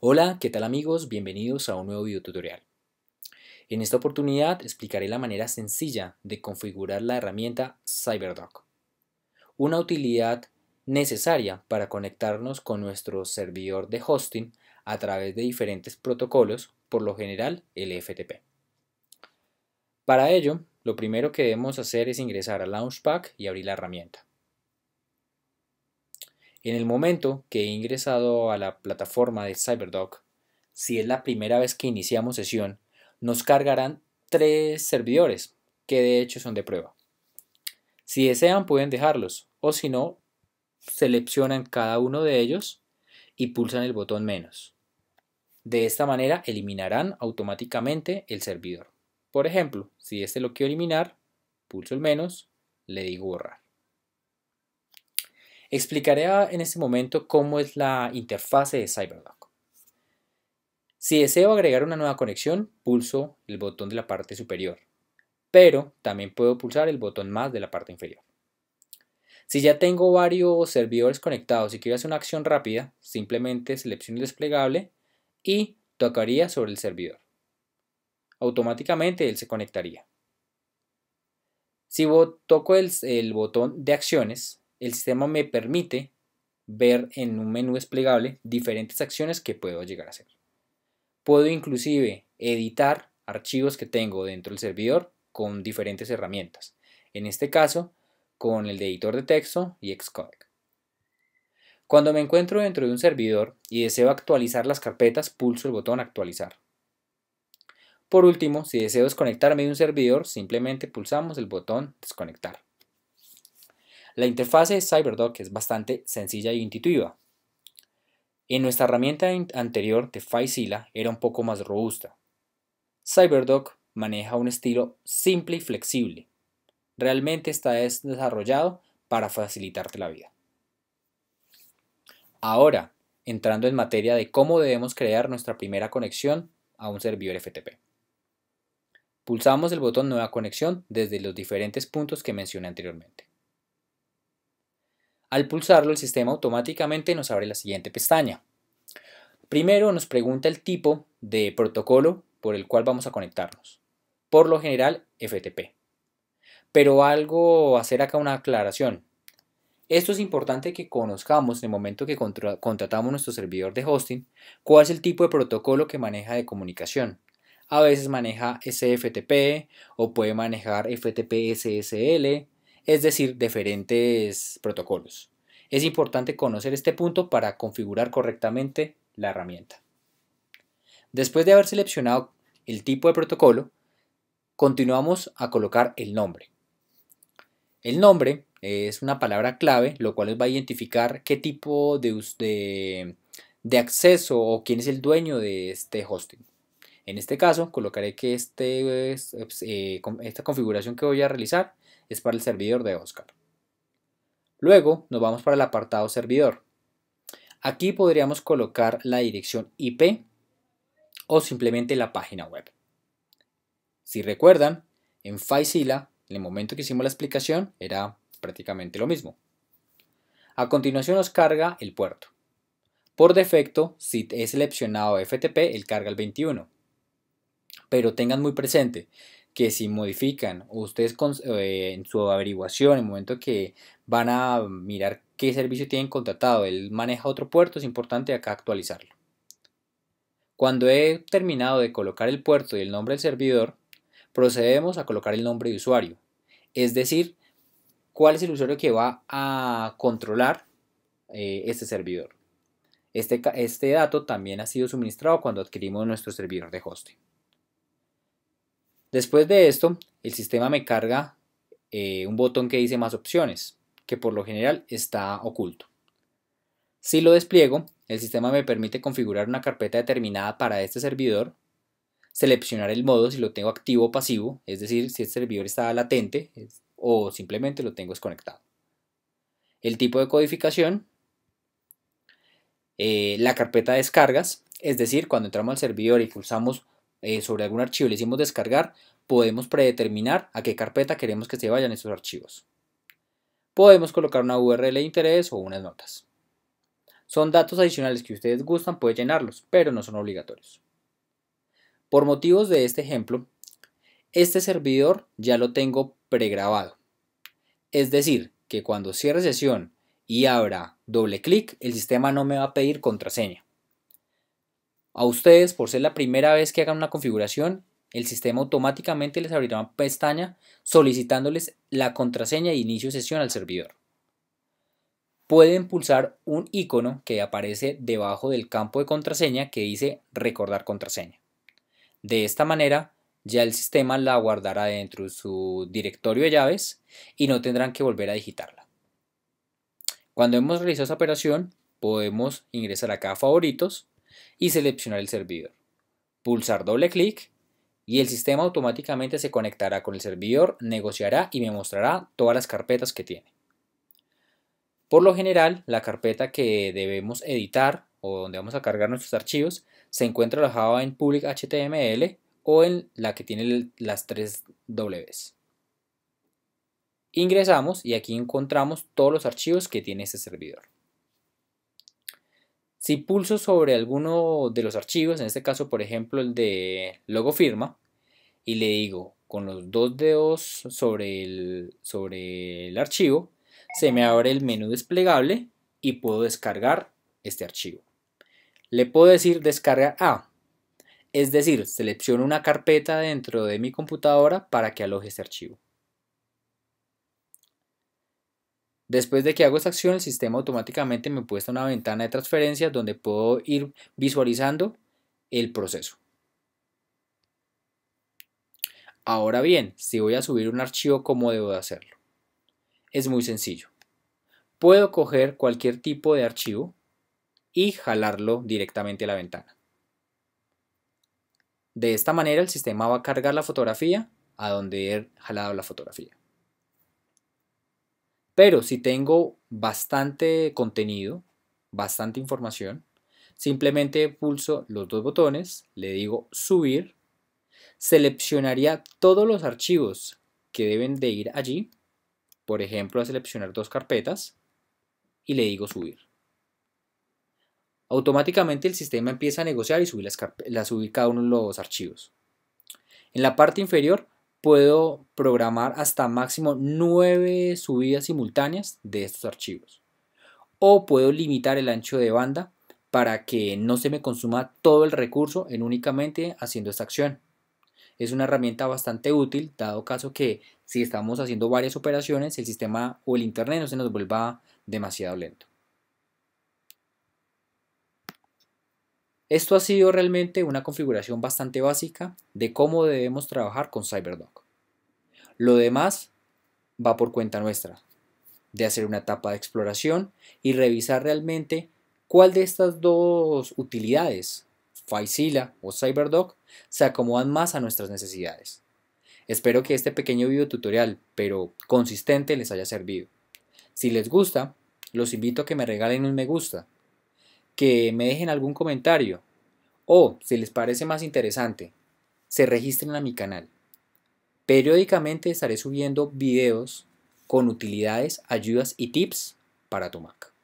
Hola, ¿qué tal amigos? Bienvenidos a un nuevo video tutorial. En esta oportunidad explicaré la manera sencilla de configurar la herramienta CyberDoc, una utilidad necesaria para conectarnos con nuestro servidor de hosting a través de diferentes protocolos, por lo general el FTP. Para ello, lo primero que debemos hacer es ingresar a Launchpad y abrir la herramienta. En el momento que he ingresado a la plataforma de CyberDoc, si es la primera vez que iniciamos sesión, nos cargarán tres servidores, que de hecho son de prueba. Si desean pueden dejarlos, o si no, seleccionan cada uno de ellos y pulsan el botón menos. De esta manera eliminarán automáticamente el servidor. Por ejemplo, si este lo quiero eliminar, pulso el menos, le digo borrar. Explicaré ah, en este momento cómo es la interfase de CyberDoc. Si deseo agregar una nueva conexión, pulso el botón de la parte superior, pero también puedo pulsar el botón más de la parte inferior. Si ya tengo varios servidores conectados y quiero hacer una acción rápida, simplemente selecciono el desplegable y tocaría sobre el servidor. Automáticamente él se conectaría. Si toco el botón de acciones, el sistema me permite ver en un menú desplegable diferentes acciones que puedo llegar a hacer. Puedo inclusive editar archivos que tengo dentro del servidor con diferentes herramientas. En este caso, con el de editor de texto y Xcodec. Cuando me encuentro dentro de un servidor y deseo actualizar las carpetas, pulso el botón actualizar. Por último, si deseo desconectarme de un servidor, simplemente pulsamos el botón desconectar. La interfase de CyberDoc es bastante sencilla e intuitiva. En nuestra herramienta anterior de FileZilla era un poco más robusta. CyberDoc maneja un estilo simple y flexible. Realmente está desarrollado para facilitarte la vida. Ahora, entrando en materia de cómo debemos crear nuestra primera conexión a un servidor FTP. Pulsamos el botón Nueva conexión desde los diferentes puntos que mencioné anteriormente. Al pulsarlo, el sistema automáticamente nos abre la siguiente pestaña. Primero nos pregunta el tipo de protocolo por el cual vamos a conectarnos. Por lo general, FTP. Pero algo hacer acá una aclaración. Esto es importante que conozcamos en el momento que contratamos nuestro servidor de hosting cuál es el tipo de protocolo que maneja de comunicación. A veces maneja SFTP o puede manejar FTP SSL es decir, diferentes protocolos. Es importante conocer este punto para configurar correctamente la herramienta. Después de haber seleccionado el tipo de protocolo, continuamos a colocar el nombre. El nombre es una palabra clave, lo cual va a identificar qué tipo de, acceso o quién es el dueño de este hosting. En este caso, colocaré que este eh, esta configuración que voy a realizar es para el servidor de Oscar. Luego nos vamos para el apartado servidor. Aquí podríamos colocar la dirección IP o simplemente la página web. Si recuerdan, en FileZilla, en el momento que hicimos la explicación, era prácticamente lo mismo. A continuación nos carga el puerto. Por defecto, si es seleccionado FTP, él carga el 21. Pero tengan muy presente que si modifican ustedes eh, en su averiguación, en el momento que van a mirar qué servicio tienen contratado, él maneja otro puerto, es importante acá actualizarlo. Cuando he terminado de colocar el puerto y el nombre del servidor, procedemos a colocar el nombre de usuario, es decir, cuál es el usuario que va a controlar eh, este servidor. Este, este dato también ha sido suministrado cuando adquirimos nuestro servidor de hosting. Después de esto, el sistema me carga eh, un botón que dice más opciones, que por lo general está oculto. Si lo despliego, el sistema me permite configurar una carpeta determinada para este servidor, seleccionar el modo si lo tengo activo o pasivo, es decir, si el este servidor está latente o simplemente lo tengo desconectado. El tipo de codificación, eh, la carpeta de descargas, es decir, cuando entramos al servidor y pulsamos eh, sobre algún archivo le hicimos descargar, podemos predeterminar a qué carpeta queremos que se vayan esos archivos. Podemos colocar una URL de interés o unas notas. Son datos adicionales que ustedes gustan, pueden llenarlos, pero no son obligatorios. Por motivos de este ejemplo, este servidor ya lo tengo pregrabado. Es decir, que cuando cierre sesión y abra doble clic, el sistema no me va a pedir contraseña. A ustedes, por ser la primera vez que hagan una configuración, el sistema automáticamente les abrirá una pestaña solicitándoles la contraseña de inicio de sesión al servidor. Pueden pulsar un icono que aparece debajo del campo de contraseña que dice recordar contraseña. De esta manera, ya el sistema la guardará dentro de su directorio de llaves y no tendrán que volver a digitarla. Cuando hemos realizado esa operación, podemos ingresar acá a favoritos y seleccionar el servidor. Pulsar doble clic y el sistema automáticamente se conectará con el servidor, negociará y me mostrará todas las carpetas que tiene. Por lo general, la carpeta que debemos editar o donde vamos a cargar nuestros archivos se encuentra alojada en public HTML o en la que tiene las tres Ws. Ingresamos y aquí encontramos todos los archivos que tiene este servidor. Si pulso sobre alguno de los archivos, en este caso por ejemplo el de logo firma, y le digo con los dos dedos sobre el, sobre el archivo, se me abre el menú desplegable y puedo descargar este archivo. Le puedo decir descargar a, es decir, selecciono una carpeta dentro de mi computadora para que aloje este archivo. Después de que hago esta acción, el sistema automáticamente me puesta una ventana de transferencia donde puedo ir visualizando el proceso. Ahora bien, si voy a subir un archivo, ¿cómo debo de hacerlo? Es muy sencillo. Puedo coger cualquier tipo de archivo y jalarlo directamente a la ventana. De esta manera el sistema va a cargar la fotografía a donde he jalado la fotografía. Pero si tengo bastante contenido, bastante información, simplemente pulso los dos botones, le digo subir, seleccionaría todos los archivos que deben de ir allí, por ejemplo a seleccionar dos carpetas y le digo subir. Automáticamente el sistema empieza a negociar y subir, las las subir cada uno de los archivos. En la parte inferior puedo programar hasta máximo 9 subidas simultáneas de estos archivos. O puedo limitar el ancho de banda para que no se me consuma todo el recurso en únicamente haciendo esta acción. Es una herramienta bastante útil, dado caso que si estamos haciendo varias operaciones, el sistema o el internet no se nos vuelva demasiado lento. Esto ha sido realmente una configuración bastante básica de cómo debemos trabajar con CyberDoc. Lo demás va por cuenta nuestra, de hacer una etapa de exploración y revisar realmente cuál de estas dos utilidades, FileZilla o CyberDoc, se acomodan más a nuestras necesidades. Espero que este pequeño video tutorial, pero consistente, les haya servido. Si les gusta, los invito a que me regalen un me gusta que me dejen algún comentario o, si les parece más interesante, se registren a mi canal. Periódicamente estaré subiendo videos con utilidades, ayudas y tips para tu Mac.